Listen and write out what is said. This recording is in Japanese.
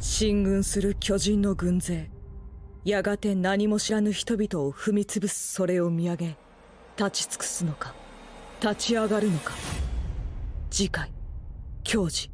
進軍する巨人の軍勢やがて何も知らぬ人々を踏み潰すそれを見上げ立ち尽くすのか立ち上がるのか次回教授